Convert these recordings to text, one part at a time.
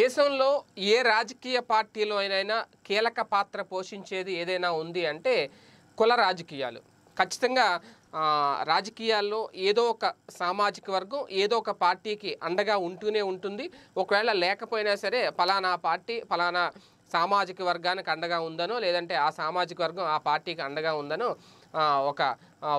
దేశంలో ఏ రాజకీయ పార్టీలో అయినా కీలక పాత్ర పోషించేది ఏదైనా ఉంది అంటే కుల రాజకీయాలు ఖచ్చితంగా రాజకీయాల్లో ఏదో ఒక సామాజిక వర్గం ఏదో ఒక పార్టీకి అండగా ఉంటూనే ఉంటుంది ఒకవేళ లేకపోయినా సరే ఫలానా పార్టీ ఫలానా సామాజిక వర్గానికి అండగా ఉందనో లేదంటే ఆ సామాజిక వర్గం ఆ పార్టీకి అండగా ఉందనో ఒక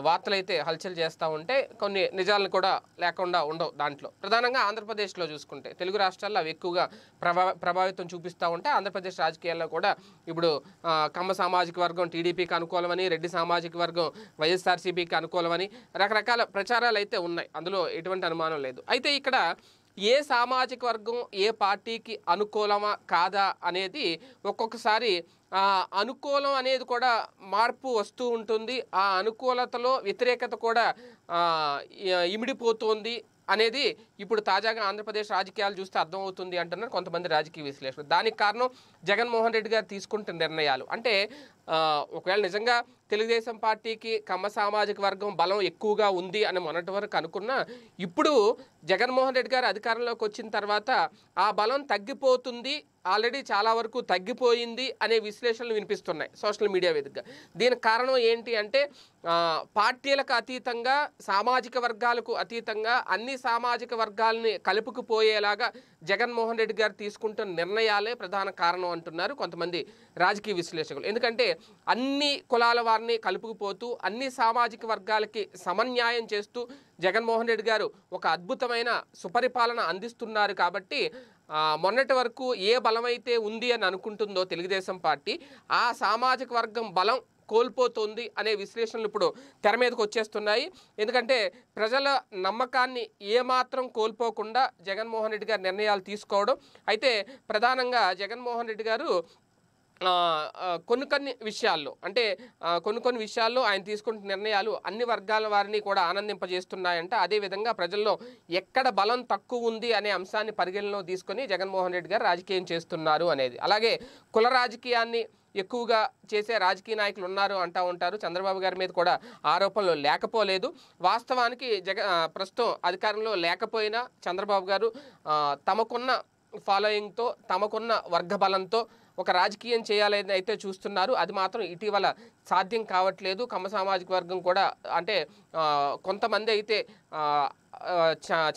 వార్తలు అయితే హల్చల్ చేస్తూ ఉంటే కొన్ని నిజాలను కూడా లేకుండా ఉండవు దాంట్లో ప్రధానంగా ఆంధ్రప్రదేశ్లో చూసుకుంటే తెలుగు రాష్ట్రాల్లో అవి ఎక్కువగా ప్రభా ప్రభావితం చూపిస్తూ ఉంటే ఆంధ్రప్రదేశ్ రాజకీయాల్లో కూడా ఇప్పుడు కమ్మ సామాజిక వర్గం టీడీపీకి అనుకూలమని రెడ్డి సామాజిక వర్గం వైఎస్ఆర్సీపీకి అనుకూలమని రకరకాల ప్రచారాలు అయితే ఉన్నాయి అందులో ఎటువంటి అనుమానం లేదు అయితే ఇక్కడ ఏ సామాజిక వర్గం ఏ పార్టీకి అనుకూలమా కాదా అనేది ఒక్కొక్కసారి అనుకూలం అనేది కూడా మార్పు వస్తూ ఉంటుంది ఆ అనుకూలతలో వ్యతిరేకత కూడా ఇమిడిపోతుంది అనేది ఇప్పుడు తాజాగా ఆంధ్రప్రదేశ్ రాజకీయాలు చూస్తే అర్థమవుతుంది అంటున్నారు కొంతమంది రాజకీయ విశ్లేషకులు దానికి కారణం జగన్మోహన్ రెడ్డి గారు తీసుకుంటున్న నిర్ణయాలు అంటే ఒకవేళ నిజంగా తెలుగుదేశం పార్టీకి కమ్మ సామాజిక వర్గం బలం ఎక్కువగా ఉంది అని మొన్నటి వరకు అనుకున్నా ఇప్పుడు జగన్మోహన్ రెడ్డి గారు అధికారంలోకి వచ్చిన తర్వాత ఆ బలం తగ్గిపోతుంది ఆల్రెడీ చాలా వరకు తగ్గిపోయింది అనే విశ్లేషణలు వినిపిస్తున్నాయి సోషల్ మీడియా వేదికగా దీనికి కారణం ఏంటి అంటే పార్టీలకు అతీతంగా సామాజిక వర్గాలకు అతీతంగా అన్ని సామాజిక వర్గాలని కలుపుకుపోయేలాగా జగన్మోహన్ రెడ్డి గారు తీసుకుంటున్న నిర్ణయాలే ప్రధాన కారణం అంటున్నారు కొంతమంది రాజకీయ విశ్లేషకులు ఎందుకంటే అన్ని కులాల వారిని కలుపుకుపోతూ అన్ని సామాజిక వర్గాలకి సమన్యాయం చేస్తూ జగన్మోహన్ రెడ్డి గారు ఒక అద్భుతమైన సుపరిపాలన అందిస్తున్నారు కాబట్టి మొన్నటి వరకు ఏ బలం అయితే ఉంది అని అనుకుంటుందో తెలుగుదేశం పార్టీ ఆ సామాజిక వర్గం బలం కోల్పోతుంది అనే విశ్లేషణలు ఇప్పుడు తెర మీదకి వచ్చేస్తున్నాయి ఎందుకంటే ప్రజల నమ్మకాన్ని ఏమాత్రం కోల్పోకుండా జగన్మోహన్ రెడ్డి గారు నిర్ణయాలు తీసుకోవడం అయితే ప్రధానంగా జగన్మోహన్ రెడ్డి గారు కొన్ని కొన్ని విషయాల్లో అంటే కొన్ని కొన్ని విషయాల్లో ఆయన తీసుకుంటున్న నిర్ణయాలు అన్ని వర్గాల వారిని కూడా ఆనందింపజేస్తున్నాయంటే అదేవిధంగా ప్రజల్లో ఎక్కడ బలం తక్కువ ఉంది అనే అంశాన్ని పరిగణలో తీసుకొని జగన్మోహన్ రెడ్డి గారు రాజకీయం చేస్తున్నారు అనేది అలాగే కుల రాజకీయాన్ని ఎక్కువగా చేసే రాజకీయ నాయకులు ఉన్నారు అంటూ ఉంటారు చంద్రబాబు గారి మీద కూడా ఆరోపణలు లేకపోలేదు వాస్తవానికి జగ ప్రస్తుతం అధికారంలో లేకపోయినా చంద్రబాబు గారు తమకున్న ఫాలోయింగ్తో తమకున్న వర్గ బలంతో ఒక రాజకీయం చేయాలని అయితే చూస్తున్నారు అది మాత్రం ఇటీవల సాధ్యం కావట్లేదు కమ్మ సామాజిక వర్గం కూడా అంటే కొంతమంది అయితే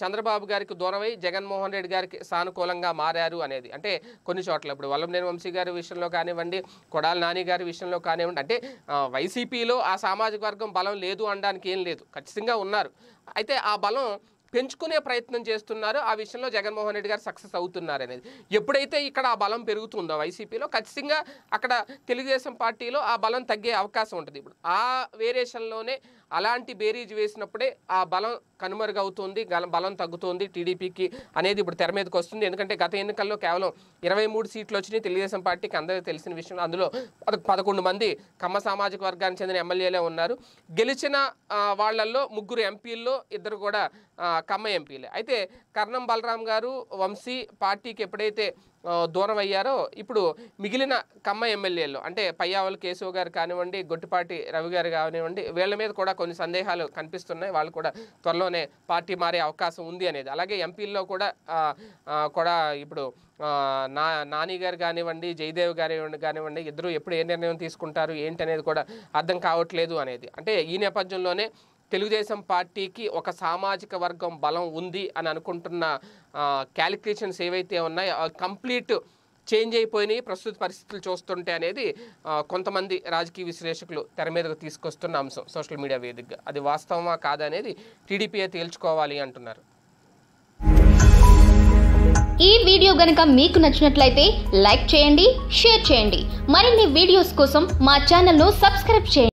చంద్రబాబు గారికి దూరమై జగన్మోహన్ రెడ్డి గారికి సానుకూలంగా మారారు అనేది అంటే కొన్ని చోట్ల ఇప్పుడు వల్లంనేని వంశీ గారి విషయంలో కానివ్వండి కొడాల నాని గారి విషయంలో కానివ్వండి అంటే వైసీపీలో ఆ సామాజిక వర్గం బలం లేదు అనడానికి ఏం లేదు ఖచ్చితంగా ఉన్నారు అయితే ఆ బలం పెంచుకునే ప్రయత్నం చేస్తున్నారు ఆ విషయంలో జగన్మోహన్ రెడ్డి గారు సక్సెస్ అవుతున్నారు అనేది ఎప్పుడైతే ఇక్కడ ఆ బలం పెరుగుతుందో వైసీపీలో ఖచ్చితంగా అక్కడ తెలుగుదేశం పార్టీలో ఆ బలం తగ్గే అవకాశం ఉంటుంది ఇప్పుడు ఆ వేరియేషన్లోనే అలాంటి బేరీజ్ వేసినప్పుడే ఆ బలం కనుమరుగవుతుంది బలం తగ్గుతుంది టీడీపీకి అనేది ఇప్పుడు తెర మీదకి వస్తుంది ఎందుకంటే గత ఎన్నికల్లో కేవలం ఇరవై మూడు సీట్లు వచ్చినాయి తెలుగుదేశం పార్టీకి అందరికీ తెలిసిన విషయం అందులో పదకొండు మంది కమ్మ సామాజిక వర్గానికి చెందిన ఎమ్మెల్యేలే ఉన్నారు గెలిచిన వాళ్ళల్లో ముగ్గురు ఎంపీల్లో ఇద్దరు కూడా కమ్మ ఎంపీలే అయితే కర్ణం బలరాం గారు వంశీ పార్టీకి ఎప్పుడైతే దూరం అయ్యారో ఇప్పుడు మిగిలిన కమ్మ ఎమ్మెల్యేలు అంటే పయ్యావల కేశవ్ గారు కానివ్వండి గొట్టిపాటి రవి గారు కానివ్వండి వీళ్ళ మీద కూడా కొన్ని సందేహాలు కనిపిస్తున్నాయి వాళ్ళు కూడా త్వరలోనే పార్టీ మారే అవకాశం ఉంది అనేది అలాగే ఎంపీల్లో కూడా కూడా ఇప్పుడు నా నాని గారు కానివ్వండి జయదేవ్ గారి కానివ్వండి ఇద్దరు ఎప్పుడు ఏ నిర్ణయం తీసుకుంటారు ఏంటనేది కూడా అర్థం కావట్లేదు అనేది అంటే ఈ నేపథ్యంలోనే తెలుగుదేశం పార్టీకి ఒక సామాజిక వర్గం బలం ఉంది అని అనుకుంటున్న క్యాలిక్యులేషన్స్ ఏవైతే ఉన్నాయో కంప్లీట్ చేంజ్ అయిపోయినాయి ప్రస్తుత పరిస్థితులు చూస్తుంటే అనేది కొంతమంది రాజకీయ విశ్లేషకులు తెర మీదకు తీసుకొస్తున్న అంశం సోషల్ మీడియా వేదికగా అది వాస్తవమా కాదనేది టీడీపీ తేల్చుకోవాలి అంటున్నారు ఈ వీడియో గనక మీకు నచ్చినట్లయితే లైక్ చేయండి షేర్ చేయండి మరిన్ని వీడియోస్ కోసం మా ఛానల్ను సబ్స్క్రైబ్ చేయండి